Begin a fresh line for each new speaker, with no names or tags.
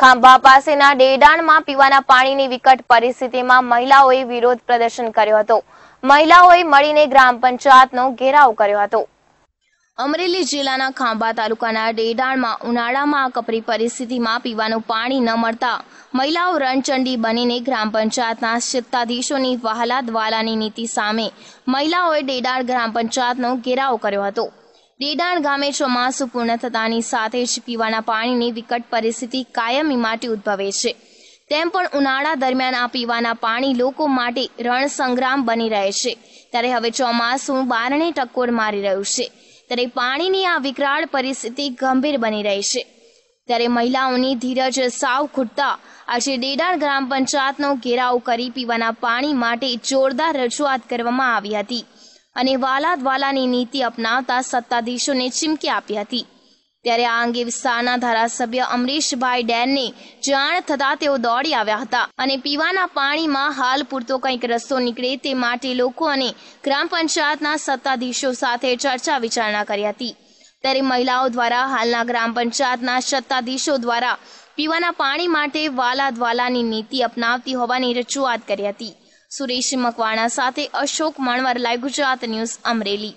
ખાંભા પાસેના ડેડાણમાં પીવાના પાણીની વિકટ પરિસ્થિતિમાં મહિલાઓએ વિરોધ પ્રદર્શન કર્યો હતો મહિલાઓએ મળીને ગ્રામ પંચાયતનો ઘેરાવ કર્યો હતો અમરેલી જિલ્લાના ખાંભા તાલુકાના ડેડાણમાં ઉનાળામાં આ કપરી પરિસ્થિતિમાં પીવાનું પાણી ન મળતા મહિલાઓ રણચંડી બનીને ગ્રામ પંચાયતના સત્તાધીશોની વહાલા દ્વાલાની નીતિ સામે મહિલાઓએ ડેડાણ ગ્રામ પંચાયતનો ઘેરાવ કર્યો હતો દેડાણ ગામે ચોમાસું પૂર્ણ થતાની સાથે જ પીવાના પાણીની વિકટ પરિસ્થિતિ કાયમી માટે ઉદ્ભવે છે તેમ પણ ઉનાળા દરમિયાન આ પીવાના પાણી લોકો માટે રણ સંગ્રામ બની રહે છે ત્યારે હવે ચોમાસું બારણે ટકોર મારી રહ્યું છે ત્યારે પાણીની આ વિકરાળ પરિસ્થિતિ ગંભીર બની રહી છે ત્યારે મહિલાઓની ધીરજ સાવ ખૂટતા આજે ડેડાણ ગ્રામ પંચાયતનો ઘેરાવ કરી પીવાના પાણી માટે જોરદાર રજૂઆત કરવામાં આવી હતી અને વાલા દ્વાલાની નીતિ અપનાવતા સત્તાધીશોને ચીમકી આપી હતી ત્યારે આ અંગે વિસ્તારના ધારાસભ્ય અમરીશભાઈ ડેનને જાણ થતાં તેઓ દોડી આવ્યા હતા અને પીવાના પાણીમાં હાલ પૂરતો કંઈક રસ્તો નીકળે તે માટે લોકો અને ગ્રામ પંચાયતના સત્તાધીશો સાથે ચર્ચા વિચારણા કરી હતી ત્યારે મહિલાઓ દ્વારા હાલના ગ્રામ પંચાયતના સત્તાધીશો દ્વારા પીવાના પાણી માટે વાલા દ્વાલાની નીતિ અપનાવતી હોવાની રજૂઆત કરી હતી સુરેશ મકવાણા સાથે અશોક માણવાર લાઈવ ગુજરાત ન્યૂઝ અમરેલી